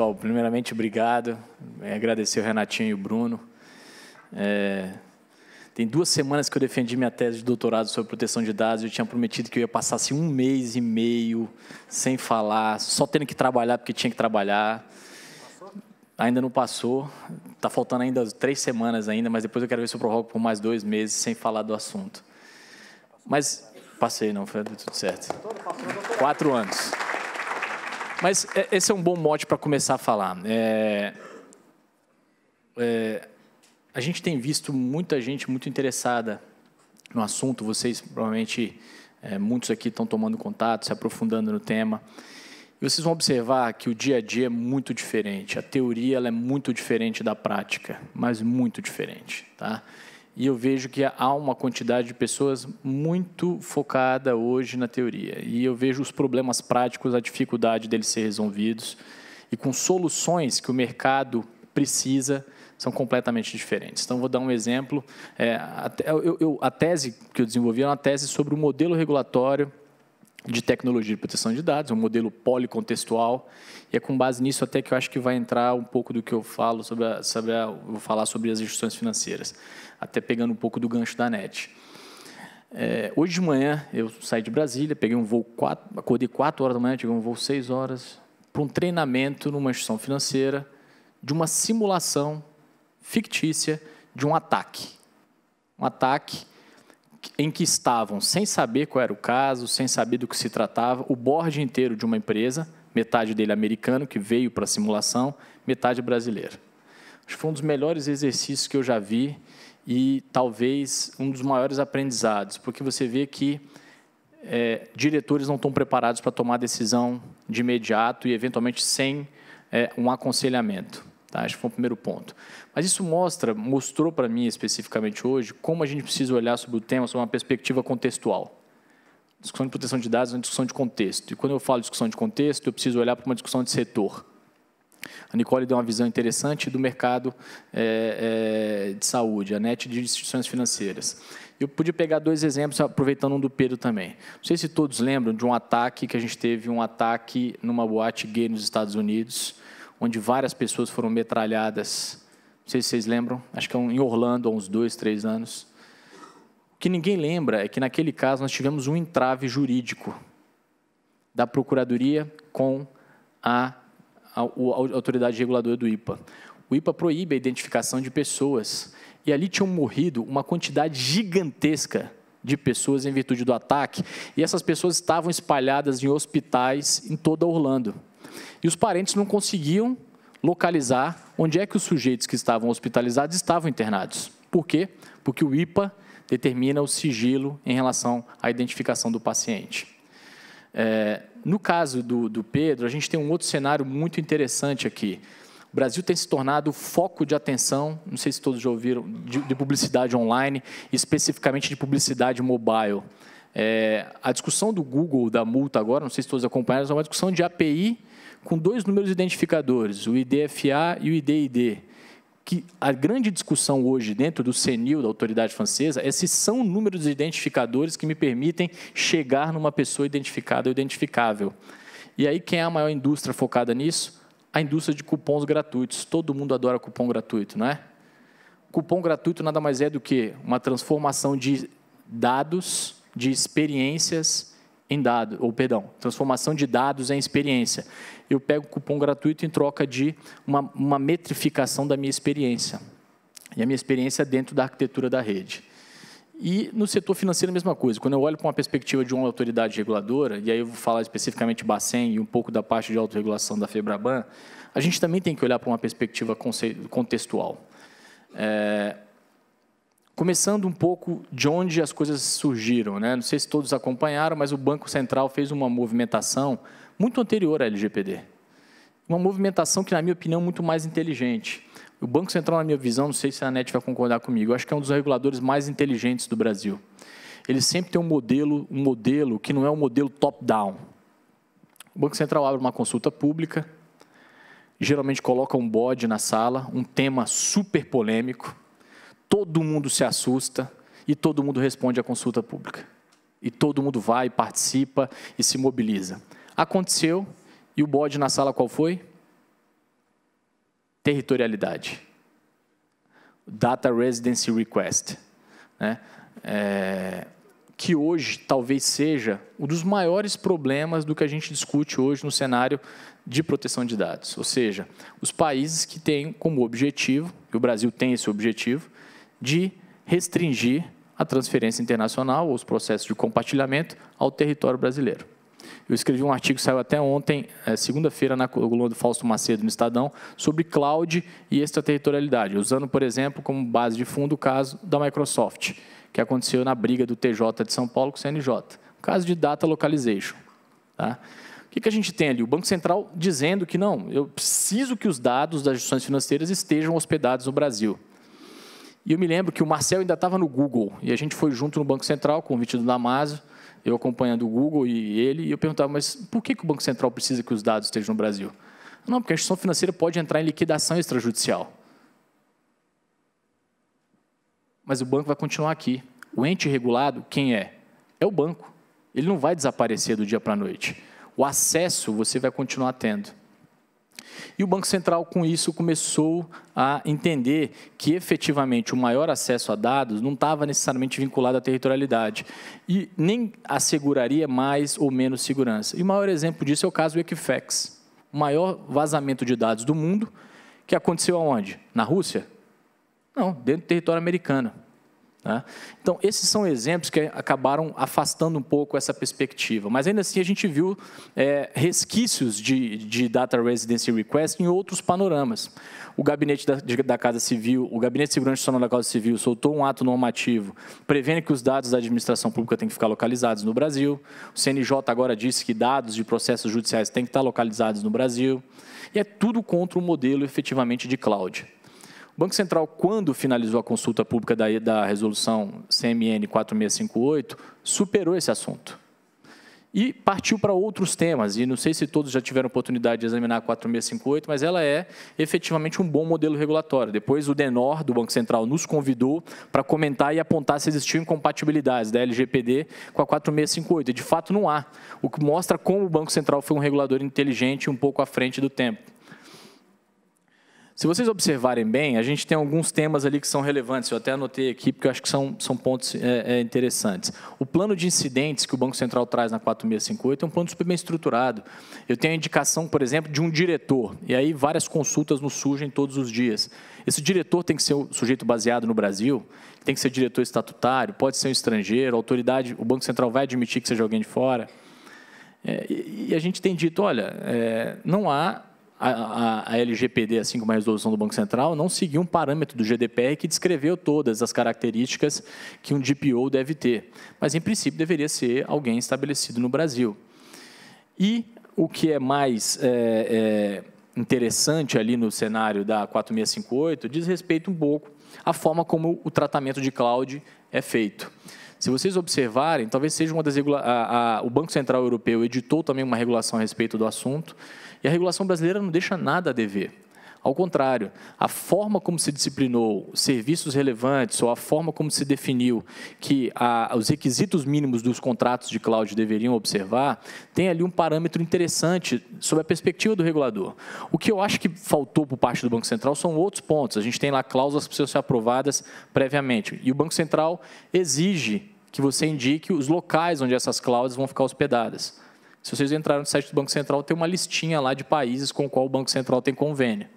Pessoal, primeiramente, obrigado. É, agradecer o Renatinho e o Bruno. É... Tem duas semanas que eu defendi minha tese de doutorado sobre proteção de dados. Eu tinha prometido que eu ia passar assim, um mês e meio sem falar, só tendo que trabalhar porque tinha que trabalhar. Ainda não passou. Está faltando ainda três semanas ainda, mas depois eu quero ver se eu prorrogo por mais dois meses sem falar do assunto. Mas passei, não, foi tudo certo. Quatro anos. Mas é, esse é um bom mote para começar a falar. É, é, a gente tem visto muita gente muito interessada no assunto. Vocês, provavelmente, é, muitos aqui estão tomando contato, se aprofundando no tema. E vocês vão observar que o dia a dia é muito diferente. A teoria ela é muito diferente da prática, mas muito diferente. Tá? e eu vejo que há uma quantidade de pessoas muito focada hoje na teoria. E eu vejo os problemas práticos, a dificuldade deles ser resolvidos, e com soluções que o mercado precisa são completamente diferentes. Então, vou dar um exemplo. É, a, eu, eu, a tese que eu desenvolvi é uma tese sobre o modelo regulatório de tecnologia de proteção de dados, um modelo policontextual, e é com base nisso até que eu acho que vai entrar um pouco do que eu falo sobre, a, sobre a, vou falar sobre as instituições financeiras, até pegando um pouco do gancho da NET. É, hoje de manhã eu saí de Brasília, peguei um voo, quatro, acordei 4 horas da manhã, peguei um voo 6 horas, para um treinamento numa instituição financeira de uma simulação fictícia de um ataque. Um ataque em que estavam, sem saber qual era o caso, sem saber do que se tratava, o board inteiro de uma empresa, metade dele americano, que veio para a simulação, metade brasileira. Acho que foi um dos melhores exercícios que eu já vi e talvez um dos maiores aprendizados, porque você vê que é, diretores não estão preparados para tomar decisão de imediato e, eventualmente, sem é, um aconselhamento. Tá? Acho que foi o primeiro ponto. Mas isso mostra, mostrou para mim especificamente hoje, como a gente precisa olhar sobre o tema sob uma perspectiva contextual. Discussão de proteção de dados é uma discussão de contexto. E quando eu falo discussão de contexto, eu preciso olhar para uma discussão de setor. A Nicole deu uma visão interessante do mercado é, é, de saúde, a net de instituições financeiras. Eu podia pegar dois exemplos, aproveitando um do Pedro também. Não sei se todos lembram de um ataque que a gente teve, um ataque numa boate gay nos Estados Unidos, onde várias pessoas foram metralhadas. Não sei se vocês lembram, acho que é em Orlando, há uns dois, três anos. O que ninguém lembra é que, naquele caso, nós tivemos um entrave jurídico da Procuradoria com a, a, a, a autoridade reguladora do IPA. O IPA proíbe a identificação de pessoas. E ali tinham morrido uma quantidade gigantesca de pessoas em virtude do ataque, e essas pessoas estavam espalhadas em hospitais em toda Orlando. E os parentes não conseguiam localizar onde é que os sujeitos que estavam hospitalizados estavam internados. Por quê? Porque o IPA determina o sigilo em relação à identificação do paciente. É, no caso do, do Pedro, a gente tem um outro cenário muito interessante aqui. O Brasil tem se tornado foco de atenção, não sei se todos já ouviram, de, de publicidade online, especificamente de publicidade mobile. É, a discussão do Google, da multa agora, não sei se todos acompanharam, é uma discussão de API com dois números identificadores, o IDFA e o IDID, que a grande discussão hoje dentro do CENIL, da autoridade francesa, é se são números identificadores que me permitem chegar numa pessoa identificada ou identificável. E aí, quem é a maior indústria focada nisso? A indústria de cupons gratuitos. Todo mundo adora cupom gratuito, não é? Cupom gratuito nada mais é do que uma transformação de dados, de experiências em dados, ou perdão, transformação de dados em experiência eu pego cupom gratuito em troca de uma, uma metrificação da minha experiência. E a minha experiência é dentro da arquitetura da rede. E no setor financeiro a mesma coisa. Quando eu olho para uma perspectiva de uma autoridade reguladora, e aí eu vou falar especificamente Bacen e um pouco da parte de autorregulação da Febraban, a gente também tem que olhar para uma perspectiva contextual. É... Começando um pouco de onde as coisas surgiram. Né? Não sei se todos acompanharam, mas o Banco Central fez uma movimentação muito anterior à LGPD. Uma movimentação que, na minha opinião, é muito mais inteligente. O Banco Central, na minha visão, não sei se a NET vai concordar comigo, acho que é um dos reguladores mais inteligentes do Brasil. Ele sempre tem um modelo, um modelo que não é um modelo top-down. O Banco Central abre uma consulta pública, geralmente coloca um bode na sala, um tema super polêmico, todo mundo se assusta e todo mundo responde à consulta pública. E todo mundo vai, participa e se mobiliza. Aconteceu, e o bode na sala qual foi? Territorialidade. Data Residency Request. Né? É, que hoje talvez seja um dos maiores problemas do que a gente discute hoje no cenário de proteção de dados. Ou seja, os países que têm como objetivo, e o Brasil tem esse objetivo, de restringir a transferência internacional ou os processos de compartilhamento ao território brasileiro. Eu escrevi um artigo, saiu até ontem, é, segunda-feira, na coluna do Fausto Macedo, no Estadão, sobre cloud e extraterritorialidade, usando, por exemplo, como base de fundo o caso da Microsoft, que aconteceu na briga do TJ de São Paulo com o CNJ. O caso de data localization. Tá? O que, que a gente tem ali? O Banco Central dizendo que não, eu preciso que os dados das instituições financeiras estejam hospedados no Brasil. E eu me lembro que o Marcel ainda estava no Google, e a gente foi junto no Banco Central, convite do Damasio, eu acompanhando o Google e ele, e eu perguntava, mas por que, que o Banco Central precisa que os dados estejam no Brasil? Não, porque a instituição financeira pode entrar em liquidação extrajudicial. Mas o banco vai continuar aqui. O ente regulado, quem é? É o banco. Ele não vai desaparecer do dia para a noite. O acesso você vai continuar tendo. E o Banco Central, com isso, começou a entender que, efetivamente, o maior acesso a dados não estava necessariamente vinculado à territorialidade e nem asseguraria mais ou menos segurança. E o maior exemplo disso é o caso do Equifax, o maior vazamento de dados do mundo, que aconteceu aonde? Na Rússia? Não, dentro do território americano. Né? Então, esses são exemplos que acabaram afastando um pouco essa perspectiva, mas ainda assim a gente viu é, resquícios de, de, Data Residency Request em outros panoramas. O gabinete da, de, da Casa Civil, o gabinete de segurança institucional da Casa Civil soltou um ato normativo prevendo que os dados da administração pública têm que ficar localizados no Brasil. O CNJ agora disse que dados de processos judiciais têm que estar localizados no Brasil. E é tudo contra o modelo efetivamente de cloud. O Banco Central, quando finalizou a consulta pública da, da resolução CMN 4658, superou esse assunto. E partiu para outros temas, e não sei se todos já tiveram oportunidade de examinar a 4658, mas ela é efetivamente um bom modelo regulatório. Depois o DENOR, do Banco Central, nos convidou para comentar e apontar se existiam incompatibilidades da LGPD com a 4658. E, de fato, não há, o que mostra como o Banco Central foi um regulador inteligente um pouco à frente do tempo. Se vocês observarem bem, a gente tem alguns temas ali que são relevantes, eu até anotei aqui, porque eu acho que são, são pontos é, é, interessantes. O plano de incidentes que o Banco Central traz na 4658 é um plano super bem estruturado. Eu tenho a indicação, por exemplo, de um diretor, e aí várias consultas nos surgem todos os dias. Esse diretor tem que ser um sujeito baseado no Brasil, tem que ser diretor estatutário, pode ser um estrangeiro, autoridade, o Banco Central vai admitir que seja alguém de fora. É, e, e, a gente tem dito, olha, é, não há a, a, a LGPD, assim como a resolução do Banco Central, não seguiu um parâmetro do GDPR que descreveu todas as características que um DPO deve ter, mas, em princípio, deveria ser alguém estabelecido no Brasil. E o que é mais é, é, interessante ali no cenário da 4658 diz respeito um pouco à forma como o tratamento de cloud é feito. Se vocês observarem, talvez seja uma das a, a, o Banco Central Europeu editou também uma regulação a respeito do assunto. E a regulação brasileira não deixa nada a dever. Ao contrário, a forma como se disciplinou serviços relevantes ou a forma como se definiu que a, os requisitos mínimos dos contratos de cloud deveriam observar, tem ali um parâmetro interessante sobre a perspectiva do regulador. O que eu acho que faltou por parte do Banco Central são outros pontos. A gente tem lá cláusulas que precisam ser aprovadas previamente. E o Banco Central exige que você indique os locais onde essas cláusulas vão ficar hospedadas. Se vocês entrarem no site do Banco Central, tem uma listinha lá de países com qual o Banco Central tem convênio.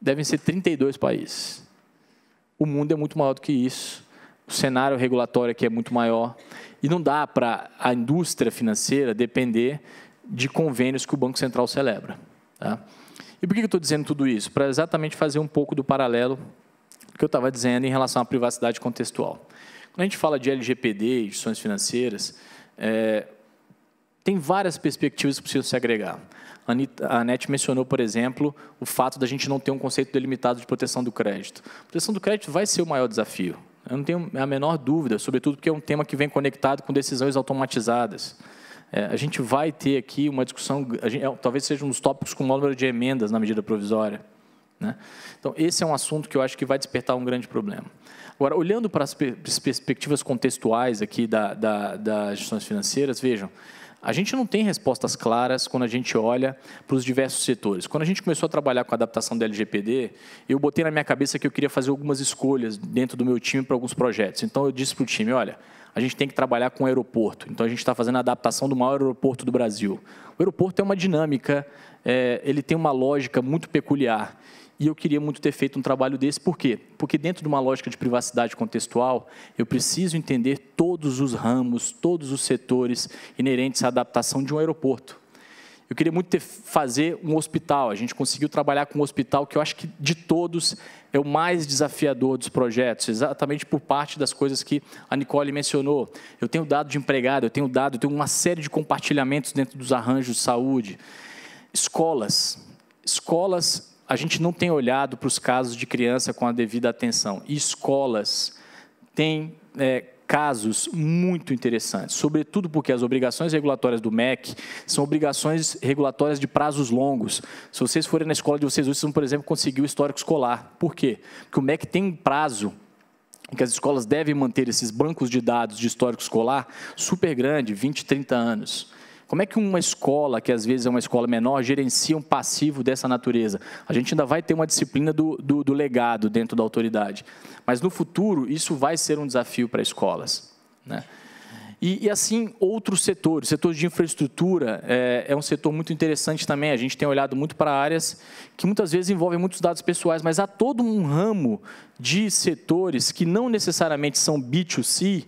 Devem ser 32 países. O mundo é muito maior do que isso. O cenário regulatório aqui é muito maior. E não dá para a indústria financeira depender de convênios que o Banco Central celebra. Tá? E por que eu estou dizendo tudo isso? Para exatamente fazer um pouco do paralelo que eu estava dizendo em relação à privacidade contextual. Quando a gente fala de LGPD e instituições financeiras, é, tem várias perspectivas que precisam se agregar. A Anete mencionou, por exemplo, o fato da gente não ter um conceito delimitado de proteção do crédito. proteção do crédito vai ser o maior desafio. Eu não tenho a menor dúvida, sobretudo porque é um tema que vem conectado com decisões automatizadas. É, a gente vai ter aqui uma discussão, gente, é, talvez seja um dos tópicos com o número de emendas na medida provisória. Né? Então, esse é um assunto que eu acho que vai despertar um grande problema. Agora, olhando para as perspectivas contextuais aqui da, da, das instituições financeiras, vejam, a gente não tem respostas claras quando a gente olha para os diversos setores. Quando a gente começou a trabalhar com a adaptação da LGPD, eu botei na minha cabeça que eu queria fazer algumas escolhas dentro do meu time para alguns projetos. Então eu disse para o time, olha, a gente tem que trabalhar com o aeroporto. Então a gente está fazendo a adaptação do maior aeroporto do Brasil. O aeroporto é uma dinâmica, é, ele tem uma lógica muito peculiar. E eu queria muito ter feito um trabalho desse, por quê? Porque dentro de uma lógica de privacidade contextual, eu preciso entender todos os ramos, todos os setores inerentes à adaptação de um aeroporto. Eu queria muito ter, fazer um hospital. A gente conseguiu trabalhar com um hospital que eu acho que de todos é o mais desafiador dos projetos, exatamente por parte das coisas que a Nicole mencionou. Eu tenho dado de empregado, eu tenho dado, eu tenho uma série de compartilhamentos dentro dos arranjos de saúde. Escolas. Escolas a gente não tem olhado para os casos de criança com a devida atenção. E escolas têm é, casos muito interessantes, sobretudo porque as obrigações regulatórias do MEC são obrigações regulatórias de prazos longos. Se vocês forem na escola de vocês hoje, vocês por exemplo, conseguir o histórico escolar. Por quê? Porque o MEC tem um prazo em que as escolas devem manter esses bancos de dados de histórico escolar super grande, 20, 30 anos. Como é que uma escola, que às vezes é uma escola menor, gerencia um passivo dessa natureza? A gente ainda vai ter uma disciplina do, do, do legado dentro da autoridade. Mas no futuro, isso vai ser um desafio para escolas. Né? E, e, assim, outros setores. Setor de infraestrutura é, é, um setor muito interessante também. A gente tem olhado muito para áreas que muitas vezes envolvem muitos dados pessoais, mas há todo um ramo de setores que não necessariamente são B2C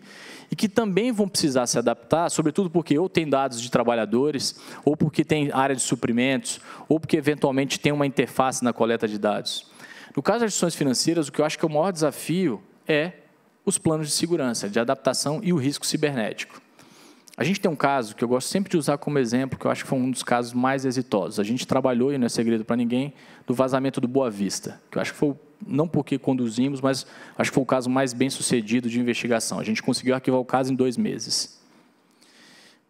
e que também vão precisar se adaptar, sobretudo porque ou tem dados de trabalhadores, ou porque tem área de suprimentos, ou porque eventualmente tem uma interface na coleta de dados. No caso das instituições financeiras, o que eu acho que é o maior desafio é os planos de segurança, de adaptação e o risco cibernético. A gente tem um caso que eu gosto sempre de usar como exemplo, que eu acho que foi um dos casos mais exitosos. A gente trabalhou, e não é segredo para ninguém, do vazamento do Boa Vista, que eu acho que foi o não porque conduzimos, mas acho que foi o caso mais bem sucedido de investigação. A gente conseguiu arquivar o caso em dois meses.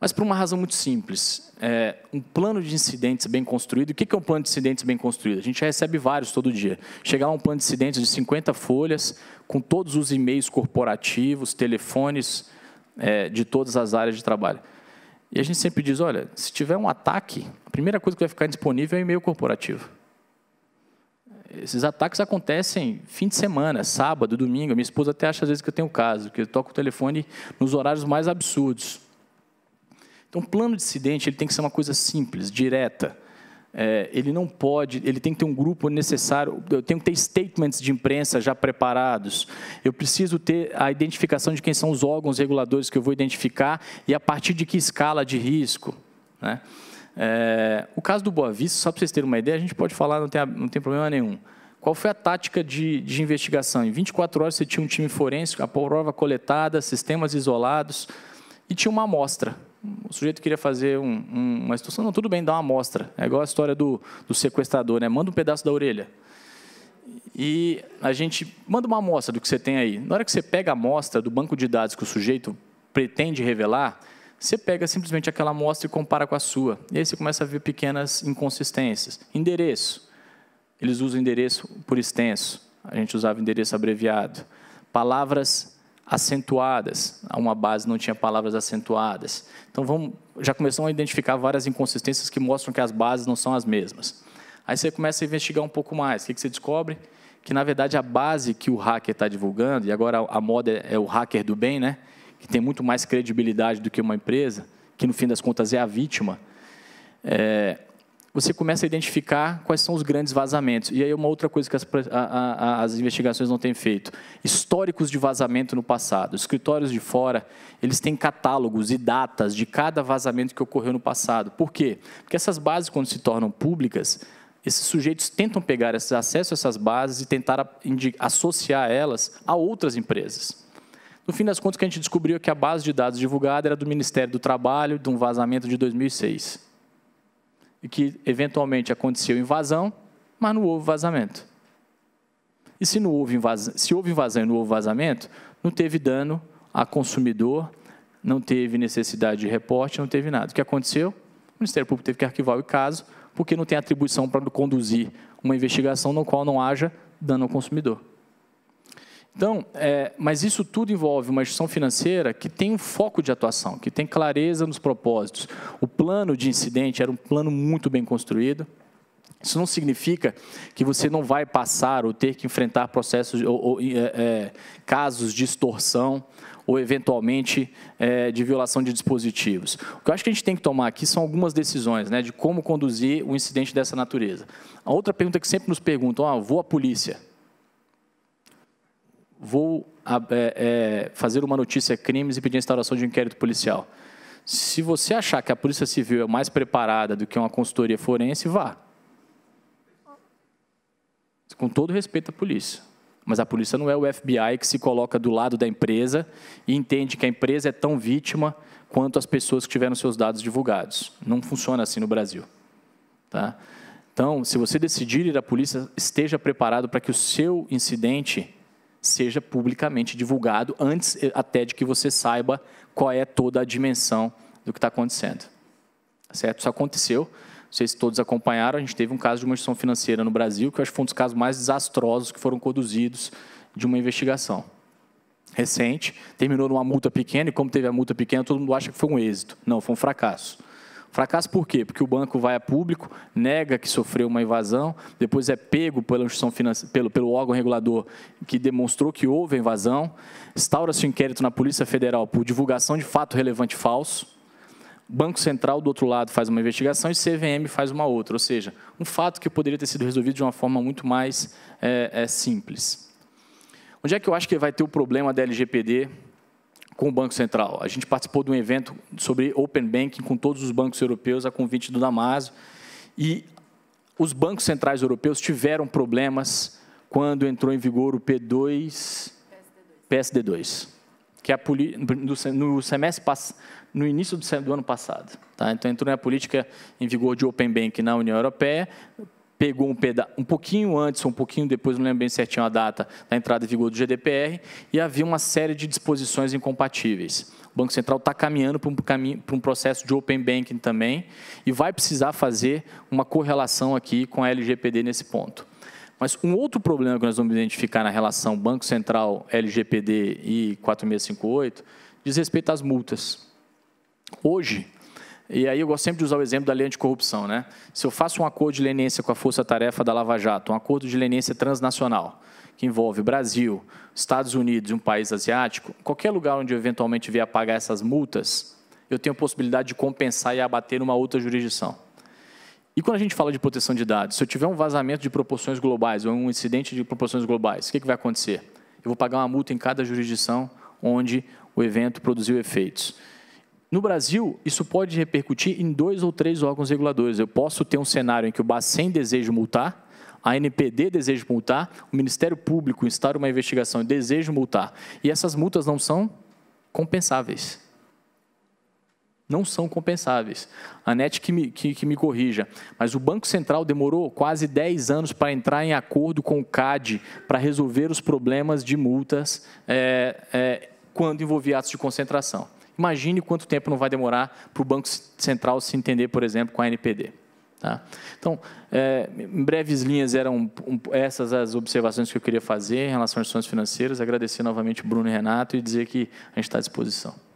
Mas por uma razão muito simples. É, um plano de incidentes bem construído. O que é um plano de incidentes bem construído? A gente recebe vários todo dia. Chega lá um plano de incidentes de 50 folhas, com todos os e-mails corporativos, telefones é, de todas as áreas de trabalho. E a gente sempre diz, olha, se tiver um ataque, a primeira coisa que vai ficar disponível é o e-mail corporativo. Esses ataques acontecem fim de semana, sábado, domingo. Minha esposa até acha às vezes que eu tenho caso, que eu toco o telefone nos horários mais absurdos. Então, o plano de incidente ele tem que ser uma coisa simples, direta. É, ele não pode, ele tem que ter um grupo necessário, eu tenho que ter statements de imprensa já preparados, eu preciso ter a identificação de quem são os órgãos reguladores que eu vou identificar e a partir de que escala de risco. Né? É, o caso do Boa Vista, só para vocês terem uma ideia, a gente pode falar, não tem, não tem problema nenhum. Qual foi a tática de, de investigação? Em 24 horas você tinha um time forense, a prova coletada, sistemas isolados e tinha uma amostra. O sujeito queria fazer um, um, uma situação, não, tudo bem, dá uma amostra. É igual a história do, do sequestrador, né? Manda um pedaço da orelha. E a gente manda uma amostra do que você tem aí. Na hora que você pega a amostra do banco de dados que o sujeito pretende revelar, você pega simplesmente aquela amostra e compara com a sua. E aí você começa a ver pequenas inconsistências. Endereço. Eles usam endereço por extenso. A gente usava endereço abreviado. Palavras acentuadas. Uma base não tinha palavras acentuadas. Então vamos, já começamos a identificar várias inconsistências que mostram que as bases não são as mesmas. Aí você começa a investigar um pouco mais. O que você descobre? Que na verdade a base que o hacker está divulgando, e agora a moda é o hacker do bem, né? que tem muito mais credibilidade do que uma empresa, que no fim das contas é a vítima, é, você começa a identificar quais são os grandes vazamentos. E aí uma outra coisa que as, a, a, as, investigações não têm feito: históricos de vazamento no passado. escritórios de fora eles têm catálogos e datas de cada vazamento que ocorreu no passado. Por quê? Porque essas bases quando se tornam públicas esses sujeitos tentam pegar esses acessos a essas bases e tentar associar elas a outras empresas. No fim das contas, o que a gente descobriu é que a base de dados divulgada era do Ministério do Trabalho, de um vazamento de 2006. E que, eventualmente, aconteceu invasão, mas não houve vazamento. E se, não houve invasão, se houve invasão e não houve vazamento, não teve dano a consumidor, não teve necessidade de reporte, não teve nada. O que aconteceu? O Ministério Público teve que arquivar o caso, porque não tem atribuição para conduzir uma investigação no qual não haja dano ao consumidor. Então, é, mas isso tudo envolve uma gestão financeira que tem um foco de atuação, que tem clareza nos propósitos. O plano de incidente era um plano muito bem construído. Isso não significa que você não vai passar ou ter que enfrentar processos ou, ou é, é, casos de extorsão ou eventualmente é, de violação de dispositivos. O que eu acho que a gente tem que tomar aqui são algumas decisões, né, de como conduzir um incidente dessa natureza. A outra pergunta que sempre nos perguntam, ah, vou à polícia vou é, é, fazer uma notícia crimes e pedir a instauração de um inquérito policial. Se você achar que a Polícia Civil é mais preparada do que uma consultoria forense, vá. Com todo respeito à polícia. Mas a polícia não é o FBI que se coloca do lado da empresa e entende que a empresa é tão vítima quanto as pessoas que tiveram seus dados divulgados. Não funciona assim no Brasil. Tá? Então, se você decidir ir à polícia, esteja preparado para que o seu incidente seja publicamente divulgado, antes eh, até de que você saiba qual é toda a dimensão do que está acontecendo. Tá certo? Isso aconteceu, não sei se todos acompanharam, a gente teve um caso de uma instituição financeira no Brasil, que eu acho que foi um dos casos mais desastrosos que foram conduzidos de uma investigação recente, terminou numa multa pequena, e como teve a multa pequena, todo mundo acha que foi um êxito. Não, foi um fracasso. Fracasso por quê? Porque o banco vai a público, nega que sofreu uma invasão, depois é pego pela instituição pelo, pelo órgão regulador que demonstrou que houve a invasão, instaura-se o um inquérito na Polícia Federal por divulgação de fato relevante falso, Banco Central, do outro lado, faz uma investigação e CVM faz uma outra, ou seja, um fato que poderia ter sido resolvido de uma forma muito mais é, é, simples. Onde é que eu acho que vai ter o problema da LGPD com o Banco Central. A gente participou de um evento sobre Open Banking com todos os bancos europeus, a convite do Damaso e os bancos centrais europeus tiveram problemas quando entrou em vigor o P2, PSD2, que é a no semestre no início do, ano passado. Tá? Então entrou a política em vigor de Open Banking na União Europeia, pegou um, um pouquinho antes, um pouquinho depois, não lembro bem certinho a data da entrada em vigor do GDPR, e havia uma série de disposições incompatíveis. O Banco Central está caminhando para um, caminho, para um processo de open banking também e vai precisar fazer uma correlação aqui com a LGPD nesse ponto. Mas um outro problema que nós vamos identificar na relação Banco Central, LGPD e 4658 diz respeito às multas. Hoje, e aí eu gosto sempre de usar o exemplo da lei anticorrupção. Né? Se eu faço um acordo de leniência com a força-tarefa da Lava Jato, um acordo de leniência transnacional, que envolve Brasil, Estados Unidos e um país asiático, qualquer lugar onde eu eventualmente vier a pagar essas multas, eu tenho a possibilidade de compensar e abater numa outra jurisdição. E quando a gente fala de proteção de dados, se eu tiver um vazamento de proporções globais ou um incidente de proporções globais, o que, que vai acontecer? Eu vou pagar uma multa em cada jurisdição onde o evento produziu efeitos. No Brasil, isso pode repercutir em dois ou três órgãos reguladores. Eu posso ter um cenário em que o Bacen deseja multar, a NPD deseja multar, o Ministério Público instar uma investigação e deseja multar. E essas multas não são compensáveis. Não são compensáveis. A NET que me, que, que me corrija. Mas o Banco Central demorou quase 10 anos para entrar em acordo com o CAD para resolver os problemas de multas é, é, quando envolvia atos de concentração. Imagine quanto tempo não vai demorar para o Banco Central se entender, por exemplo, com a NPD. Tá? Então, é, em breves linhas, eram um, essas as observações que eu queria fazer em relação às instituições financeiras. Agradecer novamente o Bruno e Renato e dizer que a gente está à disposição.